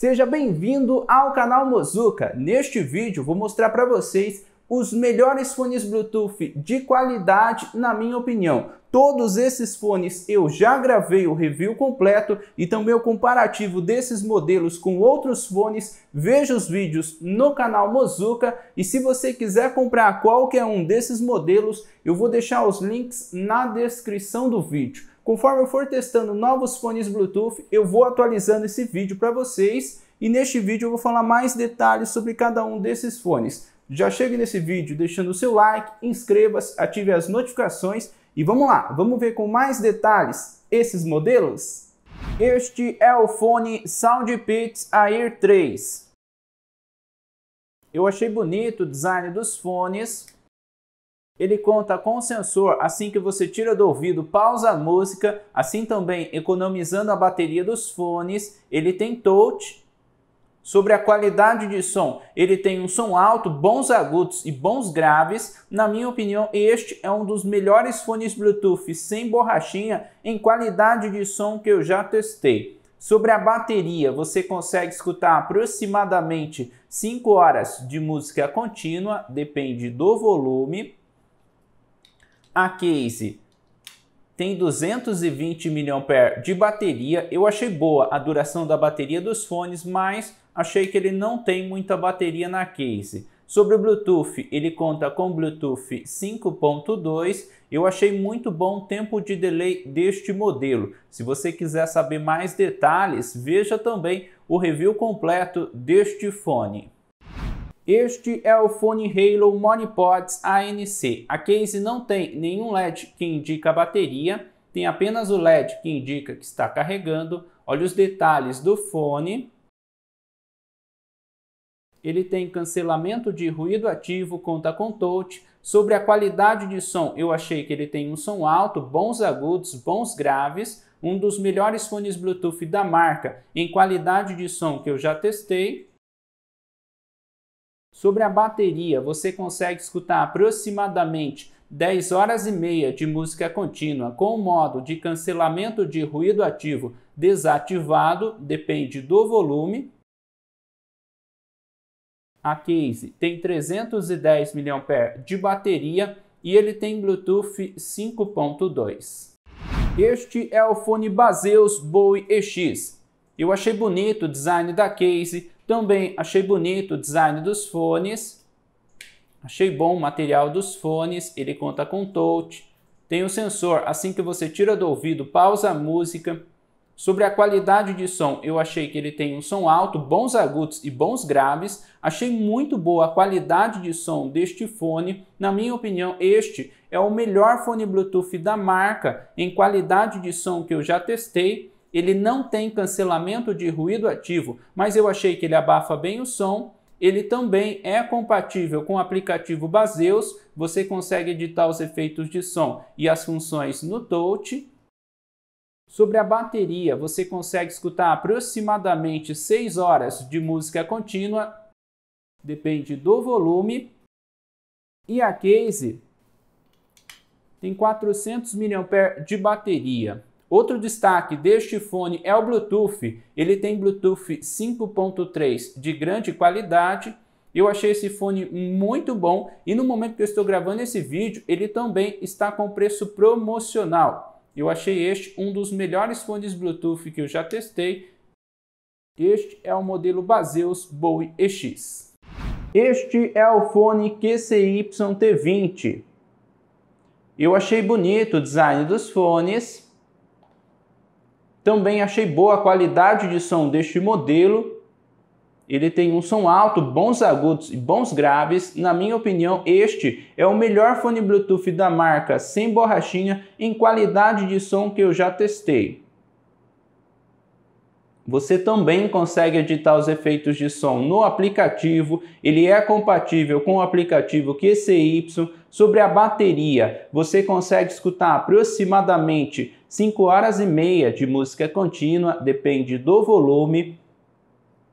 Seja bem-vindo ao canal Mozuka. Neste vídeo vou mostrar para vocês os melhores fones Bluetooth de qualidade, na minha opinião. Todos esses fones eu já gravei o review completo e também o comparativo desses modelos com outros fones. Veja os vídeos no canal Mozuka e se você quiser comprar qualquer um desses modelos, eu vou deixar os links na descrição do vídeo. Conforme eu for testando novos fones Bluetooth, eu vou atualizando esse vídeo para vocês e neste vídeo eu vou falar mais detalhes sobre cada um desses fones. Já chegue nesse vídeo deixando o seu like, inscreva-se, ative as notificações e vamos lá, vamos ver com mais detalhes esses modelos? Este é o fone SoundPits Air 3. Eu achei bonito o design dos fones. Ele conta com sensor assim que você tira do ouvido, pausa a música, assim também economizando a bateria dos fones. Ele tem touch Sobre a qualidade de som, ele tem um som alto, bons agudos e bons graves. Na minha opinião, este é um dos melhores fones Bluetooth sem borrachinha em qualidade de som que eu já testei. Sobre a bateria, você consegue escutar aproximadamente 5 horas de música contínua, depende do volume. A case tem 220 mAh de bateria. Eu achei boa a duração da bateria dos fones, mas achei que ele não tem muita bateria na case. Sobre o Bluetooth, ele conta com Bluetooth 5.2. Eu achei muito bom o tempo de delay deste modelo. Se você quiser saber mais detalhes, veja também o review completo deste fone. Este é o fone Halo Monipods ANC. A case não tem nenhum LED que indica a bateria, tem apenas o LED que indica que está carregando. Olha os detalhes do fone ele tem cancelamento de ruído ativo, conta com touch. Sobre a qualidade de som, eu achei que ele tem um som alto, bons agudos, bons graves, um dos melhores fones Bluetooth da marca em qualidade de som que eu já testei. Sobre a bateria, você consegue escutar aproximadamente 10 horas e meia de música contínua com o modo de cancelamento de ruído ativo desativado, depende do volume, a case tem 310 mAh de bateria e ele tem Bluetooth 5.2. Este é o fone Baseus Bowie EX. Eu achei bonito o design da case, também achei bonito o design dos fones. Achei bom o material dos fones, ele conta com touch. Tem o um sensor assim que você tira do ouvido, pausa a música, Sobre a qualidade de som, eu achei que ele tem um som alto, bons agudos e bons graves. Achei muito boa a qualidade de som deste fone. Na minha opinião, este é o melhor fone Bluetooth da marca em qualidade de som que eu já testei. Ele não tem cancelamento de ruído ativo, mas eu achei que ele abafa bem o som. Ele também é compatível com o aplicativo Baseus, você consegue editar os efeitos de som e as funções no touch. Sobre a bateria, você consegue escutar aproximadamente 6 horas de música contínua, depende do volume. E a case tem 400 mAh de bateria. Outro destaque deste fone é o Bluetooth. Ele tem Bluetooth 5.3 de grande qualidade. Eu achei esse fone muito bom e no momento que eu estou gravando esse vídeo, ele também está com preço promocional. Eu achei este um dos melhores fones Bluetooth que eu já testei. Este é o modelo Baseus Bowie EX. Este é o fone QCY T20. Eu achei bonito o design dos fones. Também achei boa a qualidade de som deste modelo ele tem um som alto, bons agudos e bons graves. Na minha opinião, este é o melhor fone Bluetooth da marca, sem borrachinha, em qualidade de som que eu já testei. Você também consegue editar os efeitos de som no aplicativo, ele é compatível com o aplicativo QCY. Sobre a bateria, você consegue escutar aproximadamente 5 horas e meia de música contínua, depende do volume.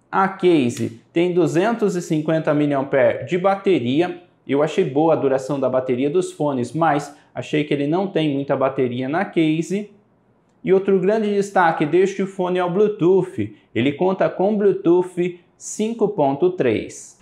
A case tem 250 mAh de bateria. Eu achei boa a duração da bateria dos fones, mas achei que ele não tem muita bateria na case. E outro grande destaque deste fone é o Bluetooth. Ele conta com Bluetooth 5.3.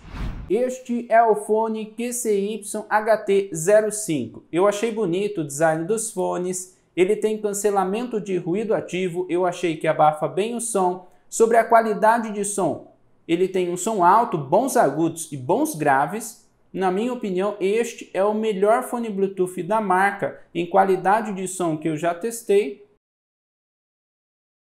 Este é o fone QCY-HT05. Eu achei bonito o design dos fones, ele tem cancelamento de ruído ativo, eu achei que abafa bem o som Sobre a qualidade de som, ele tem um som alto, bons agudos e bons graves. Na minha opinião, este é o melhor fone Bluetooth da marca em qualidade de som que eu já testei.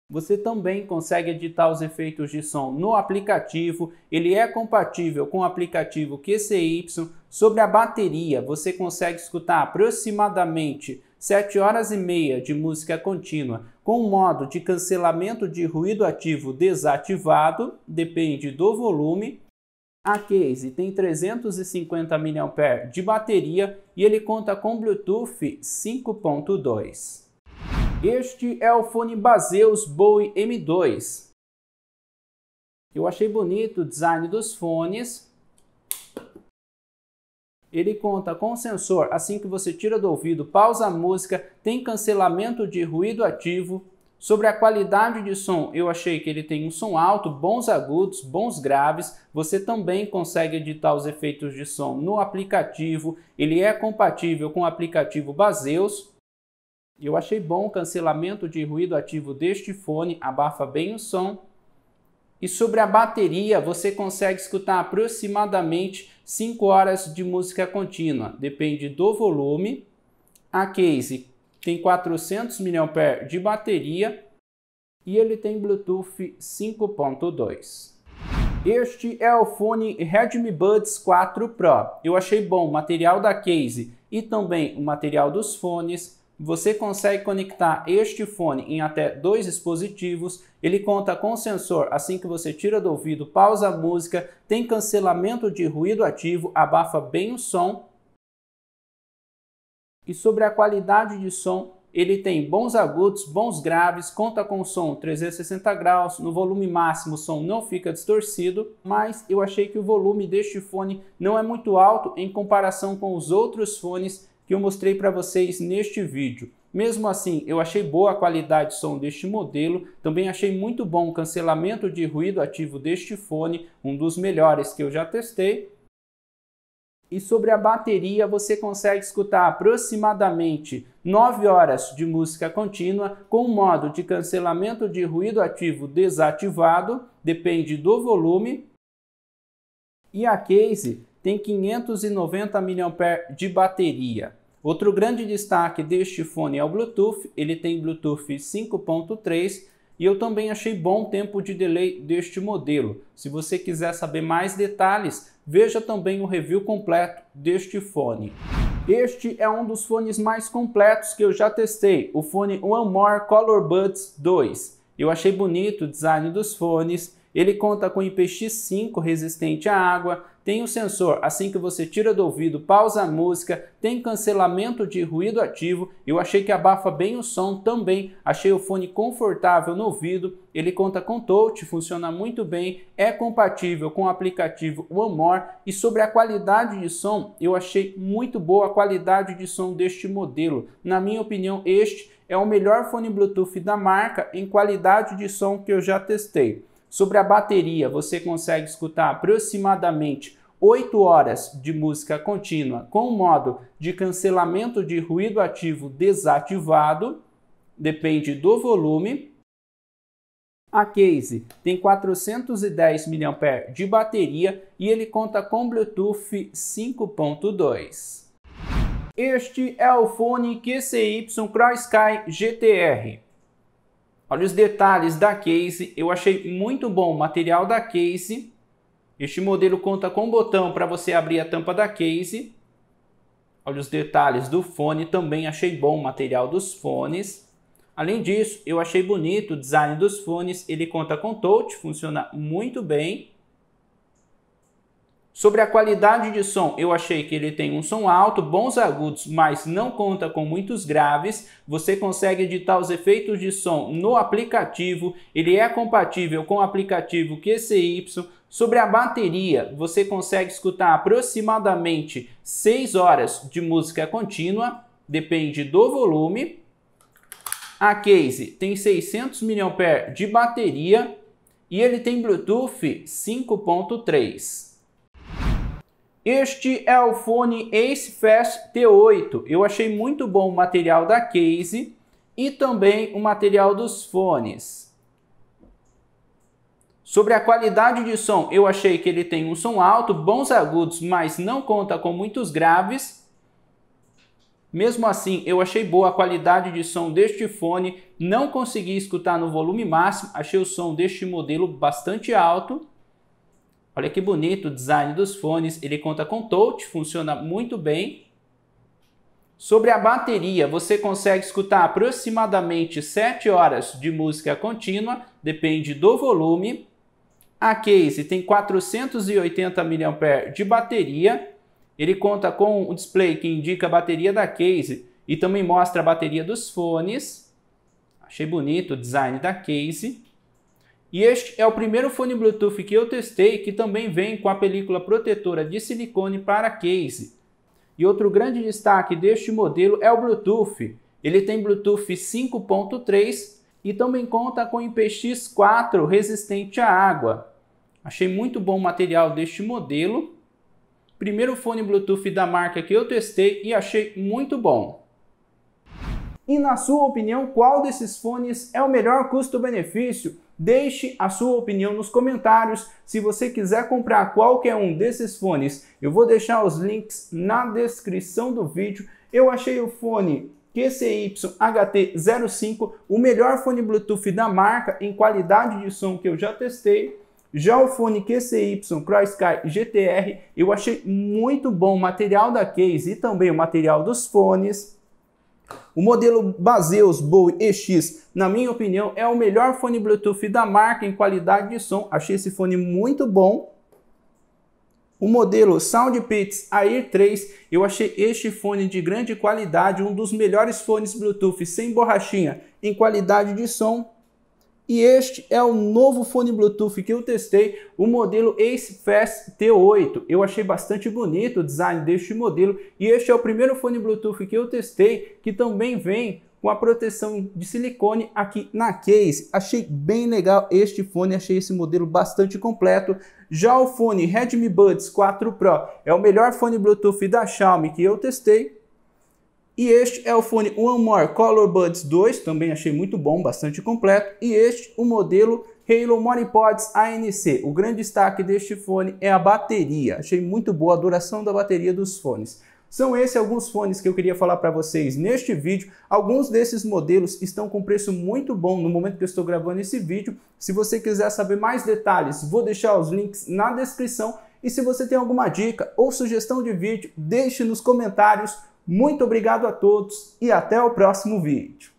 Você também consegue editar os efeitos de som no aplicativo. Ele é compatível com o aplicativo QCY. Sobre a bateria, você consegue escutar aproximadamente 7 horas e meia de música contínua com o modo de cancelamento de ruído ativo desativado, depende do volume. A case tem 350 mAh de bateria e ele conta com Bluetooth 5.2. Este é o fone Baseus Bowie M2. Eu achei bonito o design dos fones, ele conta com sensor assim que você tira do ouvido, pausa a música, tem cancelamento de ruído ativo. Sobre a qualidade de som, eu achei que ele tem um som alto, bons agudos, bons graves. Você também consegue editar os efeitos de som no aplicativo. Ele é compatível com o aplicativo Baseus. Eu achei bom o cancelamento de ruído ativo deste fone, abafa bem o som. E sobre a bateria, você consegue escutar aproximadamente 5 horas de música contínua, depende do volume. A case tem 400 mAh de bateria e ele tem Bluetooth 5.2. Este é o fone Redmi Buds 4 Pro. Eu achei bom o material da case e também o material dos fones, você consegue conectar este fone em até dois dispositivos. Ele conta com sensor assim que você tira do ouvido, pausa a música, tem cancelamento de ruído ativo, abafa bem o som. E sobre a qualidade de som, ele tem bons agudos, bons graves, conta com som 360 graus, no volume máximo o som não fica distorcido, mas eu achei que o volume deste fone não é muito alto em comparação com os outros fones que eu mostrei para vocês neste vídeo. Mesmo assim, eu achei boa a qualidade de som deste modelo, também achei muito bom o cancelamento de ruído ativo deste fone, um dos melhores que eu já testei. E sobre a bateria, você consegue escutar aproximadamente 9 horas de música contínua com o modo de cancelamento de ruído ativo desativado, depende do volume. E a case tem 590 mAh de bateria. Outro grande destaque deste fone é o Bluetooth, ele tem Bluetooth 5.3 e eu também achei bom o tempo de delay deste modelo. Se você quiser saber mais detalhes, veja também o review completo deste fone. Este é um dos fones mais completos que eu já testei, o fone One More Color Buds 2. Eu achei bonito o design dos fones, ele conta com IPX5 resistente à água, tem o sensor assim que você tira do ouvido, pausa a música, tem cancelamento de ruído ativo. Eu achei que abafa bem o som também, achei o fone confortável no ouvido. Ele conta com touch, funciona muito bem, é compatível com o aplicativo OneMore e sobre a qualidade de som, eu achei muito boa a qualidade de som deste modelo. Na minha opinião, este é o melhor fone Bluetooth da marca em qualidade de som que eu já testei. Sobre a bateria, você consegue escutar aproximadamente 8 horas de música contínua com o modo de cancelamento de ruído ativo desativado, depende do volume. A case tem 410 mAh de bateria e ele conta com Bluetooth 5.2. Este é o fone QCY Sky GTR. Olha os detalhes da case, eu achei muito bom o material da case. Este modelo conta com um botão para você abrir a tampa da case. Olha os detalhes do fone, também achei bom o material dos fones. Além disso, eu achei bonito o design dos fones, ele conta com touch, funciona muito bem. Sobre a qualidade de som, eu achei que ele tem um som alto, bons agudos, mas não conta com muitos graves. Você consegue editar os efeitos de som no aplicativo, ele é compatível com o aplicativo QCY. Sobre a bateria, você consegue escutar aproximadamente 6 horas de música contínua, depende do volume. A case tem 600 mAh de bateria e ele tem Bluetooth 5.3. Este é o fone Ace Fast T8. Eu achei muito bom o material da case e também o material dos fones. Sobre a qualidade de som, eu achei que ele tem um som alto, bons agudos, mas não conta com muitos graves. Mesmo assim, eu achei boa a qualidade de som deste fone, não consegui escutar no volume máximo, achei o som deste modelo bastante alto. Olha que bonito o design dos fones, ele conta com touch, funciona muito bem. Sobre a bateria, você consegue escutar aproximadamente 7 horas de música contínua, depende do volume. A case tem 480 mAh de bateria. Ele conta com um display que indica a bateria da case e também mostra a bateria dos fones. Achei bonito o design da case. E este é o primeiro fone Bluetooth que eu testei que também vem com a película protetora de silicone para case. E outro grande destaque deste modelo é o Bluetooth. Ele tem Bluetooth 5.3 e também conta com IPX4 resistente à água. Achei muito bom o material deste modelo. Primeiro fone Bluetooth da marca que eu testei e achei muito bom. E na sua opinião, qual desses fones é o melhor custo-benefício? Deixe a sua opinião nos comentários. Se você quiser comprar qualquer um desses fones, eu vou deixar os links na descrição do vídeo. Eu achei o fone QCY-HT05 o melhor fone Bluetooth da marca em qualidade de som que eu já testei. Já o fone QCY CrossSky GTR eu achei muito bom o material da case e também o material dos fones. O modelo Baseus Bowie EX na minha opinião, é o melhor fone Bluetooth da marca em qualidade de som. Achei esse fone muito bom. O modelo SoundPits Air 3, eu achei este fone de grande qualidade, um dos melhores fones Bluetooth sem borrachinha em qualidade de som. E este é o novo fone Bluetooth que eu testei, o modelo Ace Fast T8. Eu achei bastante bonito o design deste modelo e este é o primeiro fone Bluetooth que eu testei que também vem uma proteção de silicone aqui na case. Achei bem legal este fone, achei esse modelo bastante completo. Já o fone Redmi Buds 4 Pro é o melhor fone Bluetooth da Xiaomi que eu testei. E este é o fone One More Color Buds 2, também achei muito bom, bastante completo. E este, o modelo Halo Monipods ANC. O grande destaque deste fone é a bateria. Achei muito boa a duração da bateria dos fones. São esses alguns fones que eu queria falar para vocês neste vídeo. Alguns desses modelos estão com preço muito bom no momento que eu estou gravando esse vídeo. Se você quiser saber mais detalhes, vou deixar os links na descrição. E se você tem alguma dica ou sugestão de vídeo, deixe nos comentários. Muito obrigado a todos e até o próximo vídeo.